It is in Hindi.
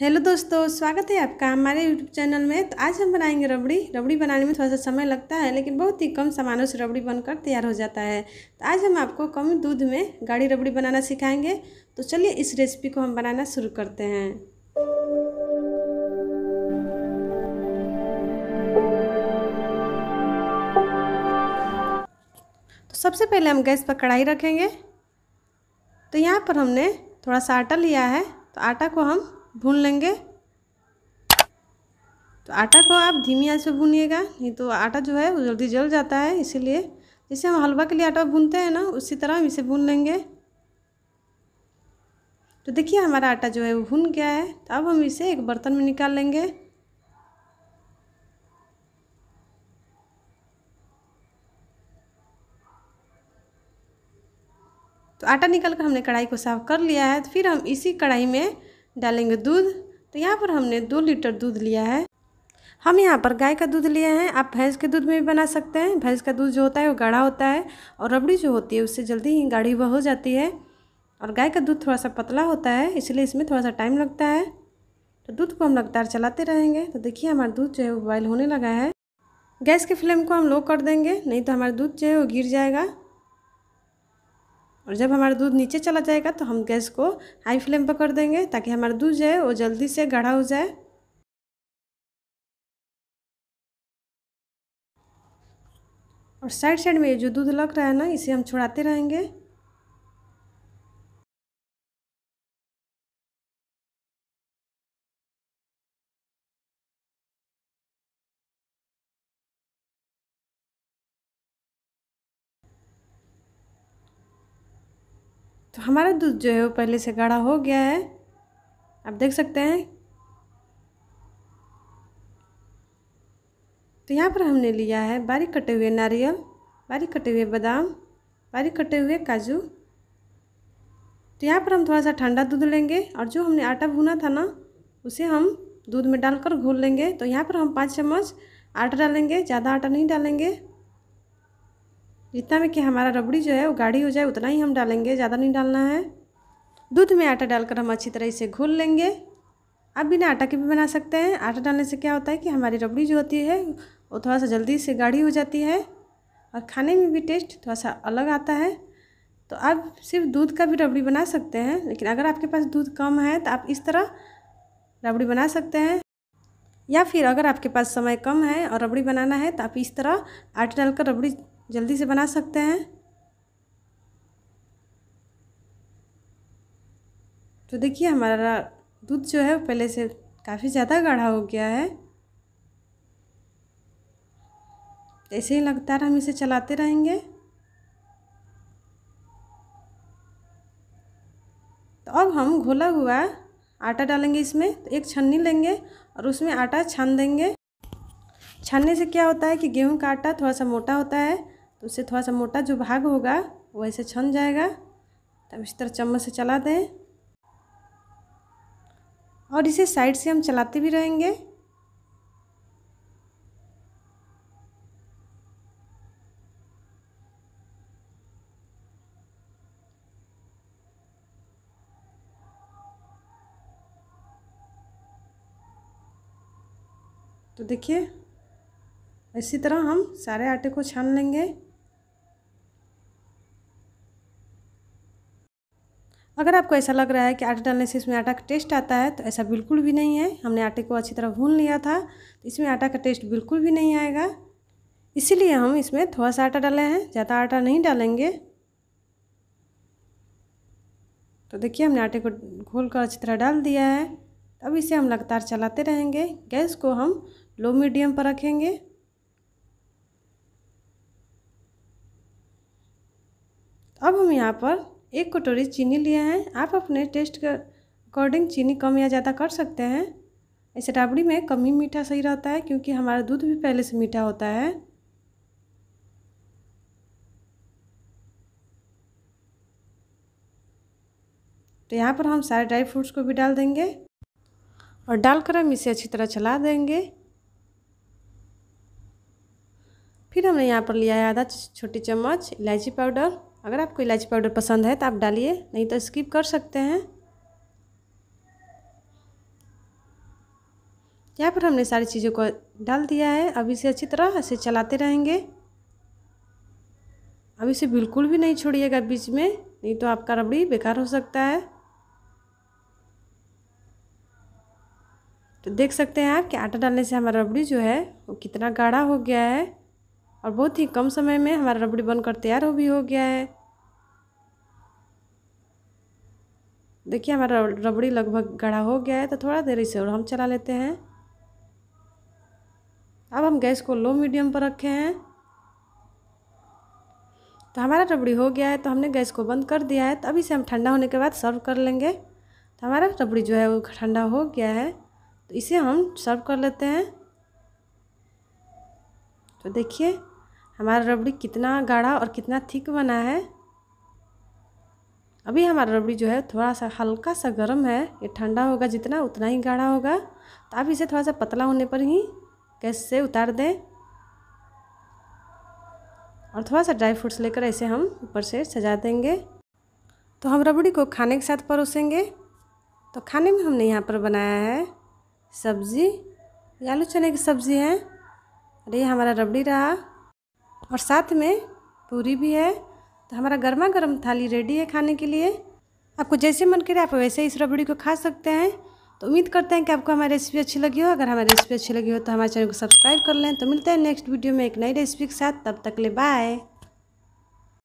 हेलो दोस्तों स्वागत है आपका हमारे यूट्यूब चैनल में तो आज हम बनाएंगे रबड़ी रबड़ी बनाने में थोड़ा सा समय लगता है लेकिन बहुत ही कम सामानों से रबड़ी बनकर तैयार हो जाता है तो आज हम आपको कम दूध में गाढ़ी रबड़ी बनाना सिखाएंगे तो चलिए इस रेसिपी को हम बनाना शुरू करते हैं तो सबसे पहले हम गैस पर कढ़ाई रखेंगे तो यहाँ पर हमने थोड़ा सा आटा लिया है तो आटा को हम भून लेंगे तो आटा को आप धीमी आंच पर भूनिएगा नहीं तो आटा जो है वो जल्दी जल जाता है इसीलिए जैसे हम हलवा के लिए आटा भूनते हैं ना उसी तरह हम इसे भून लेंगे तो देखिए हमारा आटा जो है वो भून गया है तो अब हम इसे एक बर्तन में निकाल लेंगे तो आटा निकाल कर हमने कढ़ाई को साफ़ कर लिया है तो फिर हम इसी कढ़ाई में डालेंगे दूध तो यहाँ पर हमने दो लीटर दूध लिया है हम यहाँ पर गाय का दूध लिए हैं आप भैंस के दूध में भी बना सकते हैं भैंस का दूध जो होता है वो गाढ़ा होता है और रबड़ी जो होती है उससे जल्दी ही गाढ़ी वह हो जाती है और गाय का दूध थोड़ा सा पतला होता है इसलिए इसमें थोड़ा सा टाइम लगता है तो दूध को हम लगातार चलाते रहेंगे तो देखिए हमारा दूध जो है वो बॉयल होने लगा है गैस के फ्लेम को हम लो कर देंगे नहीं तो हमारा दूध जो है वो गिर जाएगा और जब हमारा दूध नीचे चला जाएगा तो हम गैस को हाई फ्लेम पर कर देंगे ताकि हमारा दूध जो है वो जल्दी से गाढ़ा हो जाए और साइड साइड में ये जो दूध लग रहा है ना इसे हम छुड़ाते रहेंगे तो हमारा दूध जो है वो पहले से गाढ़ा हो गया है आप देख सकते हैं तो यहाँ पर हमने लिया है बारीक कटे हुए नारियल बारीक कटे हुए बादाम बारीक कटे हुए काजू तो यहाँ पर हम थोड़ा सा ठंडा दूध लेंगे और जो हमने आटा भुना था ना उसे हम दूध में डालकर घोल लेंगे तो यहाँ पर हम पाँच चम्मच आटा डालेंगे ज़्यादा आटा नहीं डालेंगे जितना में कि हमारा रबड़ी जो है वो गाढ़ी हो जाए उतना ही हम डालेंगे ज़्यादा नहीं डालना है दूध में आटा डालकर हम अच्छी तरह इसे घोल लेंगे आप बिना आटा के भी बना सकते हैं आटा डालने से क्या होता है कि हमारी रबड़ी जो होती है वो थोड़ा सा जल्दी से गाढ़ी हो जाती है और खाने में भी टेस्ट थोड़ा सा अलग आता है तो आप सिर्फ दूध का भी रबड़ी बना सकते हैं लेकिन अगर आपके पास दूध कम है तो आप इस तरह रबड़ी बना सकते हैं या फिर अगर आपके पास समय कम है और रबड़ी बनाना है तो आप इस तरह आटा डालकर रबड़ी जल्दी से बना सकते हैं तो देखिए हमारा दूध जो है पहले से काफ़ी ज़्यादा गाढ़ा हो गया है ऐसे ही लगातार हम इसे चलाते रहेंगे तो अब हम घोला हुआ आटा डालेंगे इसमें तो एक छन्नी लेंगे और उसमें आटा छान देंगे छानने से क्या होता है कि गेहूं का आटा थोड़ा सा मोटा होता है तो उससे थोड़ा सा मोटा जो भाग होगा वो ऐसे छन जाएगा तब इस तरह चम्मच से चला दें और इसे साइड से हम चलाते भी रहेंगे तो देखिए इसी तरह हम सारे आटे को छान लेंगे अगर आपको ऐसा लग रहा है कि आटा डालने से इसमें आटा का टेस्ट आता है तो ऐसा बिल्कुल भी नहीं है हमने आटे को अच्छी तरह भून लिया था तो इसमें आटा का टेस्ट बिल्कुल भी नहीं आएगा इसीलिए हम इसमें थोड़ा सा आटा डाले हैं ज़्यादा आटा नहीं डालेंगे तो देखिए हमने आटे को घोल कर अच्छी तरह डाल दिया है अब इसे हम लगातार चलाते रहेंगे गैस को हम लो मीडियम पर रखेंगे अब हम यहाँ पर एक कटोरी चीनी लिए हैं आप अपने टेस्ट के अकॉर्डिंग चीनी कम या ज़्यादा कर सकते हैं इस राबड़ी में कम ही मीठा सही रहता है क्योंकि हमारा दूध भी पहले से मीठा होता है तो यहाँ पर हम सारे ड्राई फ्रूट्स को भी डाल देंगे और डालकर हम इसे अच्छी तरह चला देंगे फिर हमने यहाँ पर लिया है आधा छोटी चम्मच इलायची पाउडर अगर आपको इलायची पाउडर पसंद है तो आप डालिए नहीं तो स्किप कर सकते हैं यहाँ पर हमने सारी चीज़ों को डाल दिया है अब इसे अच्छी तरह ऐसे चलाते रहेंगे अब इसे बिल्कुल भी नहीं छोड़िएगा बीच में नहीं तो आपका रबड़ी बेकार हो सकता है तो देख सकते हैं आप कि आटा डालने से हमारा रबड़ी जो है वो कितना गाढ़ा हो गया है और बहुत ही कम समय में हमारा रबड़ी बनकर तैयार हो भी हो गया है देखिए हमारा रबड़ी लगभग गढ़ा हो गया है तो थोड़ा देर इसे और हम चला लेते हैं अब हम गैस को लो मीडियम पर रखे हैं तो हमारा रबड़ी हो गया है तो हमने गैस को बंद कर दिया है तो अभी इसे हम ठंडा होने के बाद सर्व कर लेंगे तो हमारा रबड़ी जो है वो ठंडा हो गया है तो इसे हम सर्व कर लेते हैं तो देखिए हमारा रबड़ी कितना गाढ़ा और कितना थिक बना है अभी हमारा रबड़ी जो है थोड़ा सा हल्का सा गर्म है ये ठंडा होगा जितना उतना ही गाढ़ा होगा तो आप इसे थोड़ा सा पतला होने पर ही गैस से उतार दें और थोड़ा सा ड्राई फ्रूट्स लेकर ऐसे हम ऊपर से सजा देंगे तो हम रबड़ी को खाने के साथ परोसेंगे तो खाने में हमने यहाँ पर बनाया है सब्ज़ी आलू चने की सब्ज़ी है अरे हमारा रबड़ी रहा और साथ में पूरी भी है तो हमारा गर्मा गर्म थाली रेडी है खाने के लिए आपको जैसे मन करे आप वैसे ही इस रबड़ी को खा सकते हैं तो उम्मीद करते हैं कि आपको हमारी रेसिपी अच्छी लगी हो अगर हमारी रेसिपी अच्छी लगी हो तो हमारे चैनल को सब्सक्राइब कर लें तो मिलते हैं नेक्स्ट वीडियो में एक नई रेसिपी के साथ तब तक ले बाय